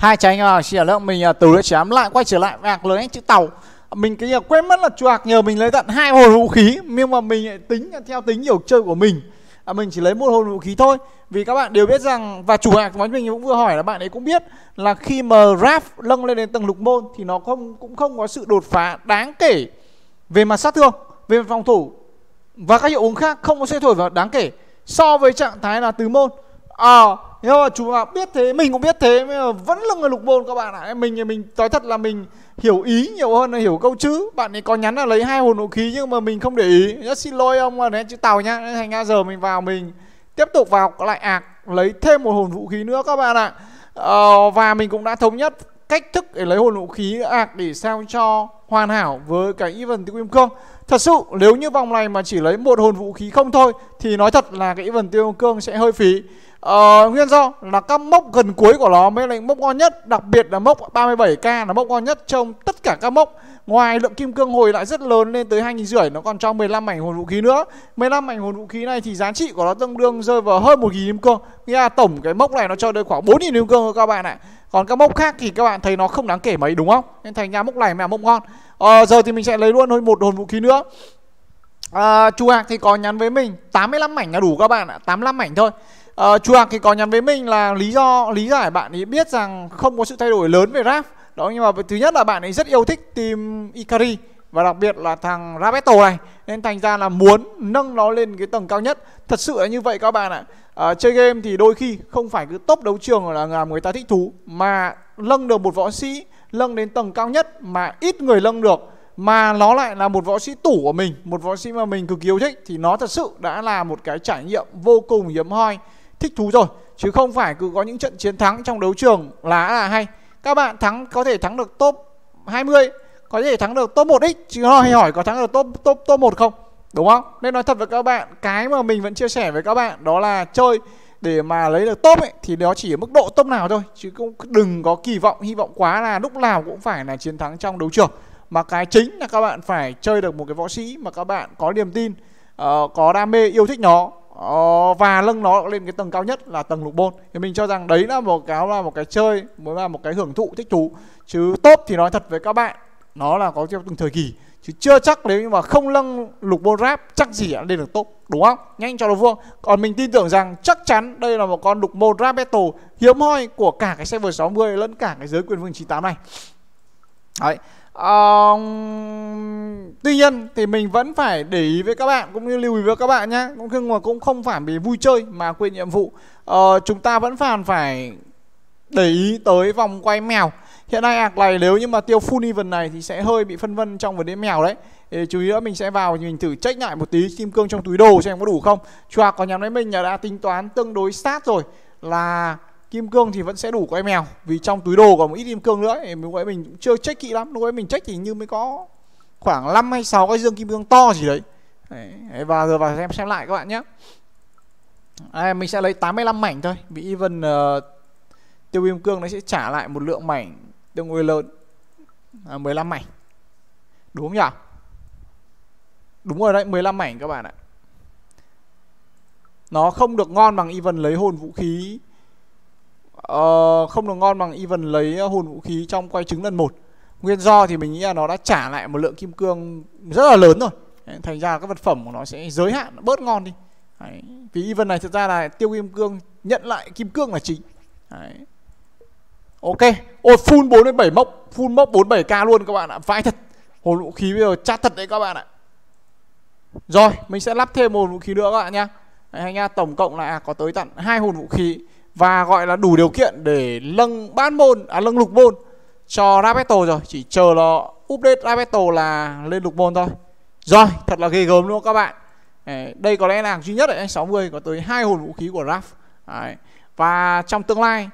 hai trái anh vào chỉ ở mình à, từ đã chém lại quay trở lại vạc lớn chữ tàu mình cái à, quên mất là chuạc nhờ mình lấy tận hai hồn vũ khí nhưng mà mình tính à, theo tính hiểu chơi của mình à, mình chỉ lấy một hồn vũ khí thôi vì các bạn đều biết rằng và chủ hạc của mình cũng vừa hỏi là bạn ấy cũng biết là khi mà rap lâng lên đến tầng lục môn thì nó không cũng không có sự đột phá đáng kể về mặt sát thương về mặt phòng thủ và các hiệu ứng khác không có xe thổi vào đáng kể so với trạng thái là tứ môn à, hiểu không? Chú bảo biết thế, mình cũng biết thế mà vẫn là người lục bồn các bạn ạ. À. Mình mình nói thật là mình hiểu ý nhiều hơn là hiểu câu chữ. Bạn ấy có nhắn là lấy hai hồn nộ khí nhưng mà mình không để ý. Rất xin lỗi ông là đấy chữ tàu nhá. Thành ra giờ mình vào mình tiếp tục vào lại ạc lấy thêm một hồn vũ khí nữa các bạn ạ. À. Ờ, và mình cũng đã thống nhất cách thức để lấy hồn vũ khí ạc để sao cho hoàn hảo với cái Even tiêu viêm cương Thật sự nếu như vòng này mà chỉ lấy một hồn vũ khí không thôi Thì nói thật là cái Even tiêu viêm cương sẽ hơi phí ờ, Nguyên do là các mốc gần cuối của nó mới là mốc ngon nhất Đặc biệt là mốc 37k là mốc ngon nhất trong tất cả các mốc Ngoài lượng kim cương hồi lại rất lớn lên tới 2 000 rưỡi Nó còn cho 15 mảnh hồn vũ khí nữa 15 mảnh hồn vũ khí này thì giá trị của nó tương đương rơi vào hơn 1.000 kim cương Nghĩa tổng cái mốc này nó cho tới khoảng 4.000 kim cương thôi các bạn ạ Còn các mốc khác thì các bạn thấy nó không đáng kể mấy đúng không Nên thành ra mốc này mẹ mốc ngon à, Giờ thì mình sẽ lấy luôn một hồn vũ khí nữa à, ờ, Chú Hạc thì có nhắn với mình 85 mảnh là đủ các bạn ạ 85 mảnh thôi à, ờ, Chú Hạc thì có nhắn với mình là lý do lý giải bạn ấy biết rằng không có sự thay đổi lớn về rap đó nhưng mà thứ nhất là bạn ấy rất yêu thích team Ikari và đặc biệt là thằng Rabeto này nên thành ra là muốn nâng nó lên cái tầng cao nhất thật sự là như vậy các bạn ạ à, chơi game thì đôi khi không phải cứ top đấu trường là làm người ta thích thú mà lâng được một võ sĩ lâng đến tầng cao nhất mà ít người lâng được mà nó lại là một võ sĩ tủ của mình một võ sĩ mà mình cực kỳ yêu thích thì nó thật sự đã là một cái trải nghiệm vô cùng hiếm hoi thích thú rồi chứ không phải cứ có những trận chiến thắng trong đấu trường là là hay các bạn thắng có thể thắng được top 20 có thể thắng được top 1x chứ họ hay hỏi có thắng được top top top 1 không đúng không nên nói thật với các bạn cái mà mình vẫn chia sẻ với các bạn đó là chơi để mà lấy được top ấy thì nó chỉ ở mức độ top nào thôi chứ cũng đừng có kỳ vọng hy vọng quá là lúc nào cũng phải là chiến thắng trong đấu trường mà cái chính là các bạn phải chơi được một cái võ sĩ mà các bạn có niềm tin uh, có đam mê yêu thích nó Ờ, và nâng nó lên cái tầng cao nhất là tầng lục bôn thì mình cho rằng đấy là một cái là một cái chơi mới là một cái hưởng thụ thích thú chứ top thì nói thật với các bạn nó là có theo từng thời kỳ chứ chưa chắc nếu như mà không nâng lục bôn rap chắc gì đã lên được top đúng không nhanh cho nó vuông còn mình tin tưởng rằng chắc chắn đây là một con lục bôn rap battle hiếm hoi của cả cái server 60 lẫn cả cái giới quyền vương 98 này Đấy uh, tuy nhiên thì mình vẫn phải để ý với các bạn cũng như lưu ý với các bạn nhé cũng nhưng mà cũng không phải vì vui chơi mà quên nhiệm vụ uh, chúng ta vẫn phải phải để ý tới vòng quay mèo hiện nay ạc này nếu như mà tiêu full even này thì sẽ hơi bị phân vân trong vấn đề mèo đấy thì chú ý nữa mình sẽ vào mình thử trách lại một tí kim cương trong túi đồ xem có đủ không chùa có nhắn với mình đã tính toán tương đối sát rồi là kim cương thì vẫn sẽ đủ của em mèo vì trong túi đồ còn một ít kim cương nữa thì mình mình cũng chưa check kỹ lắm lúc ấy mình check thì như mới có khoảng 5 hay 6 cái dương kim cương to gì đấy, đấy và giờ vào xem xem lại các bạn nhé à, mình sẽ lấy 85 mảnh thôi vì even uh, tiêu kim cương nó sẽ trả lại một lượng mảnh tương đối lớn à, 15 mảnh đúng không nhỉ đúng rồi đấy 15 mảnh các bạn ạ nó không được ngon bằng even lấy hồn vũ khí uh, không được ngon bằng Even lấy ờ, hồn vũ khí trong quay trứng lần một Nguyên do thì mình nghĩ là nó đã trả lại một lượng kim cương rất là lớn rồi Thành ra các vật phẩm của nó sẽ giới hạn, nó bớt ngon đi Đấy. Vì Even này thực ra là tiêu kim cương, nhận lại kim cương là chính Đấy. Ok, ôi full 47 mốc, full mốc 47k luôn các bạn ạ, vãi thật Hồn vũ khí bây giờ chát thật đấy các bạn ạ Rồi, mình sẽ lắp thêm một vũ khí nữa các bạn nhá Đấy, Anh nha, tổng cộng là à, có tới tận hai hồn vũ khí và gọi là đủ điều kiện để nâng bát môn à nâng lục môn cho Rapeto rồi chỉ chờ nó update Rapeto là lên lục môn thôi rồi thật là ghê gớm luôn các bạn đây có lẽ là duy nhất ở 60 có tới hai hồn vũ khí của Raf và trong tương lai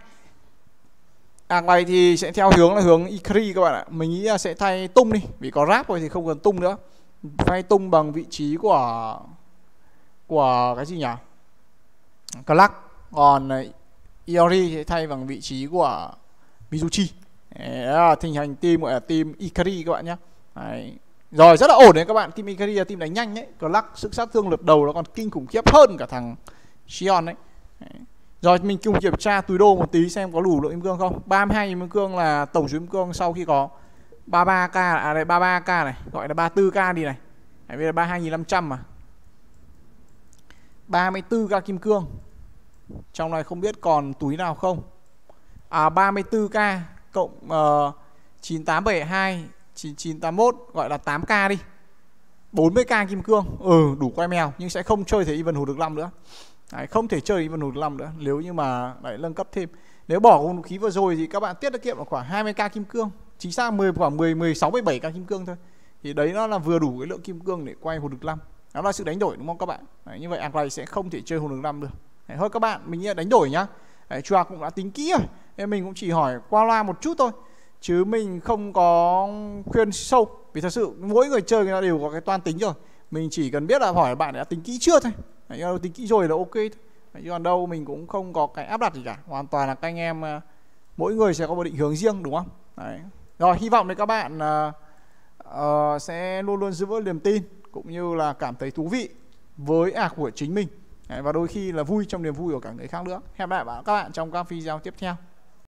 hàng này thì sẽ theo hướng là hướng Ikri các bạn ạ mình nghĩ là sẽ thay tung đi vì có Raf rồi thì không cần tung nữa thay tung bằng vị trí của của cái gì nhỉ Clark còn Iori sẽ thay bằng vị trí của Mizuchi đấy là thành team gọi là team Ikari các bạn nhé rồi rất là ổn đấy các bạn team Ikari là team đánh nhanh đấy còn lắc sức sát thương lượt đầu nó còn kinh khủng khiếp hơn cả thằng Shion đấy. rồi mình cùng kiểm tra túi đô một tí xem có đủ lượng kim cương không 32 kim cương là tổng số kim cương sau khi có 33k à đây 33k này gọi là 34k đi này bây giờ 32.500 mà 34k kim cương trong này không biết còn túi nào không à 34k cộng uh, 9872 9981 gọi là 8k đi 40k kim cương ừ đủ quay mèo nhưng sẽ không chơi thể even hụt được 5 nữa Đấy, không thể chơi even hụt được 5 nữa nếu như mà lại nâng cấp thêm nếu bỏ vũ khí vừa rồi thì các bạn tiết tiết kiệm khoảng 20k kim cương chính xác 10 khoảng 10 16 17k kim cương thôi thì đấy nó là vừa đủ cái lượng kim cương để quay hồn được 5 đó là sự đánh đổi đúng không các bạn đấy, như vậy Agrai sẽ không thể chơi hồn được 5 được Đấy, thôi các bạn mình đánh đổi nhá Đấy, Chua cũng đã tính kỹ rồi nên mình cũng chỉ hỏi qua loa một chút thôi chứ mình không có khuyên sâu vì thật sự mỗi người chơi người ta đều có cái toan tính rồi mình chỉ cần biết là hỏi bạn đã tính kỹ chưa thôi Đấy, tính kỹ rồi là ok thôi. chứ còn đâu mình cũng không có cái áp đặt gì cả hoàn toàn là các anh em à, mỗi người sẽ có một định hướng riêng đúng không Đấy. rồi hy vọng là các bạn uh, sẽ luôn luôn giữ vững niềm tin cũng như là cảm thấy thú vị với ạc của chính mình và đôi khi là vui trong niềm vui của cả người khác nữa hẹn gặp lại các bạn trong các video tiếp theo